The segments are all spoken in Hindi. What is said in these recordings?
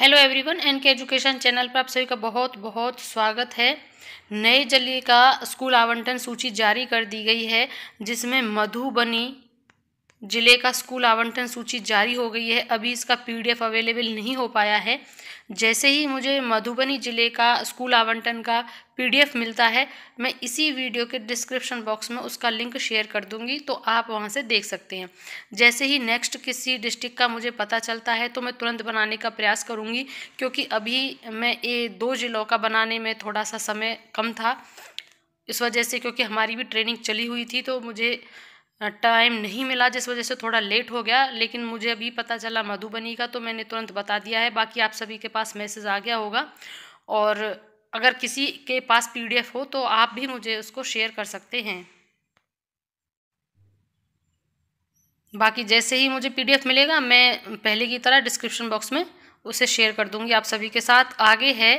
hello everyone N K education channel पर आप सभी का बहुत बहुत स्वागत है नए जली का स्कूल आवंटन सूची जारी कर दी गई है जिसमें मधुबनी जिले का स्कूल आवंटन सूची जारी हो गई है अभी इसका पीडीएफ अवेलेबल नहीं हो पाया है जैसे ही मुझे मधुबनी ज़िले का स्कूल आवंटन का पीडीएफ मिलता है मैं इसी वीडियो के डिस्क्रिप्शन बॉक्स में उसका लिंक शेयर कर दूंगी तो आप वहां से देख सकते हैं जैसे ही नेक्स्ट किसी डिस्ट्रिक्ट का मुझे पता चलता है तो मैं तुरंत बनाने का प्रयास करूँगी क्योंकि अभी मैं ये दो ज़िलों का बनाने में थोड़ा सा समय कम था इस वजह से क्योंकि हमारी भी ट्रेनिंग चली हुई थी तो मुझे टाइम नहीं मिला जिस वजह से थोड़ा लेट हो गया लेकिन मुझे अभी पता चला मधुबनी का तो मैंने तुरंत बता दिया है बाकी आप सभी के पास मैसेज आ गया होगा और अगर किसी के पास पीडीएफ हो तो आप भी मुझे उसको शेयर कर सकते हैं बाकी जैसे ही मुझे पीडीएफ मिलेगा मैं पहले की तरह डिस्क्रिप्शन बॉक्स में उसे शेयर कर दूंगी आप सभी के साथ आगे है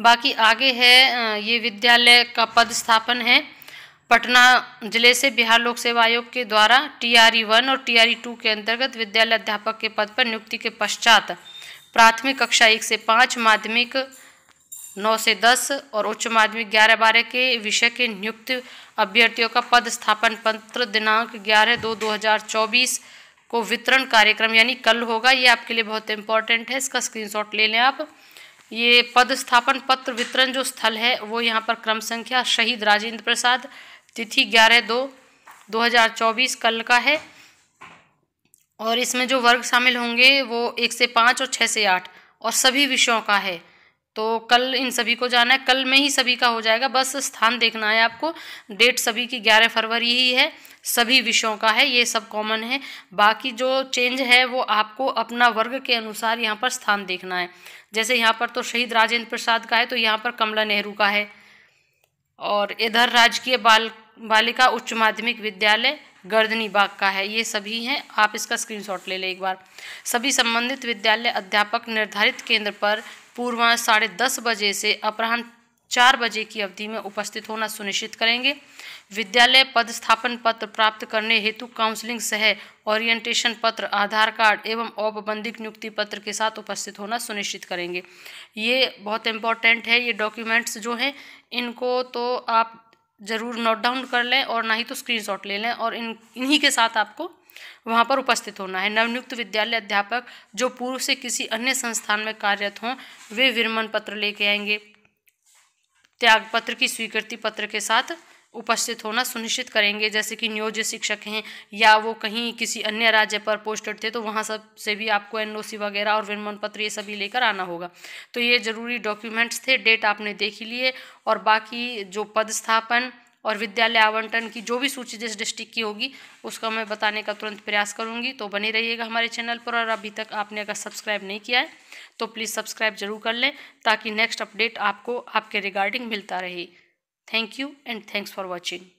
बाकी आगे है ये विद्यालय का पद स्थापन है पटना जिले से बिहार लोक सेवा आयोग के द्वारा टी ई वन और टी आर टू के अंतर्गत विद्यालय अध्यापक के पद पर नियुक्ति के पश्चात प्राथमिक कक्षा एक से पाँच माध्यमिक नौ से दस और उच्च माध्यमिक ग्यारह बारह के विषय के नियुक्त अभ्यर्थियों का पद स्थापन पत्र दिनांक ग्यारह दो दो हज़ार चौबीस को वितरण कार्यक्रम यानी कल होगा ये आपके लिए बहुत इंपॉर्टेंट है इसका स्क्रीनशॉट ले लें आप ये पद स्थापन पत्र वितरण जो स्थल है वो यहाँ पर क्रम संख्या शहीद राजेंद्र प्रसाद तिथि ग्यारह दो 2024 कल का है और इसमें जो वर्ग शामिल होंगे वो एक से पाँच और छः से आठ और सभी विषयों का है तो कल इन सभी को जाना है कल में ही सभी का हो जाएगा बस स्थान देखना है आपको डेट सभी की ग्यारह फरवरी ही है सभी विषयों का है ये सब कॉमन है बाकी जो चेंज है वो आपको अपना वर्ग के अनुसार यहाँ पर स्थान देखना है जैसे यहाँ पर तो शहीद राजेंद्र प्रसाद का है तो यहाँ पर कमला नेहरू का है और इधर राजकीय बाल बालिका उच्च माध्यमिक विद्यालय गर्दनी बाग का है ये सभी हैं आप इसका स्क्रीनशॉट ले लें एक बार सभी संबंधित विद्यालय अध्यापक निर्धारित केंद्र पर पूर्वाह साढ़े दस बजे से अपराह्न चार बजे की अवधि में उपस्थित होना सुनिश्चित करेंगे विद्यालय पदस्थापन पत्र प्राप्त करने हेतु काउंसलिंग सह ओरिएंटेशन पत्र आधार कार्ड एवं औपबंधिक नियुक्ति पत्र के साथ उपस्थित होना सुनिश्चित करेंगे ये बहुत इम्पॉर्टेंट है ये डॉक्यूमेंट्स जो हैं इनको तो आप ज़रूर नोट डाउन कर लें और ना ही तो स्क्रीन ले लें और इन इन्हीं के साथ आपको वहाँ पर उपस्थित होना है नवनियुक्त विद्यालय अध्यापक जो पूर्व से किसी अन्य संस्थान में कार्यरत हों वे विरमन पत्र लेके आएंगे त्यागपत्र की स्वीकृति पत्र के साथ उपस्थित होना सुनिश्चित करेंगे जैसे कि नियोजित शिक्षक हैं या वो कहीं किसी अन्य राज्य पर पोस्टेड थे तो वहाँ सब से भी आपको एनओसी वगैरह और विनमन पत्र ये सभी लेकर आना होगा तो ये ज़रूरी डॉक्यूमेंट्स थे डेट आपने देख ही लिए और बाकी जो पदस्थापन और विद्यालय आवंटन की जो भी सूची जिस डिस्ट्रिक्ट की होगी उसका मैं बताने का तुरंत प्रयास करूँगी तो बने रहिएगा हमारे चैनल पर और अभी तक आपने अगर सब्सक्राइब नहीं किया है तो प्लीज़ सब्सक्राइब जरूर कर लें ताकि नेक्स्ट अपडेट आपको आपके रिगार्डिंग मिलता रहे thank you and thanks for watching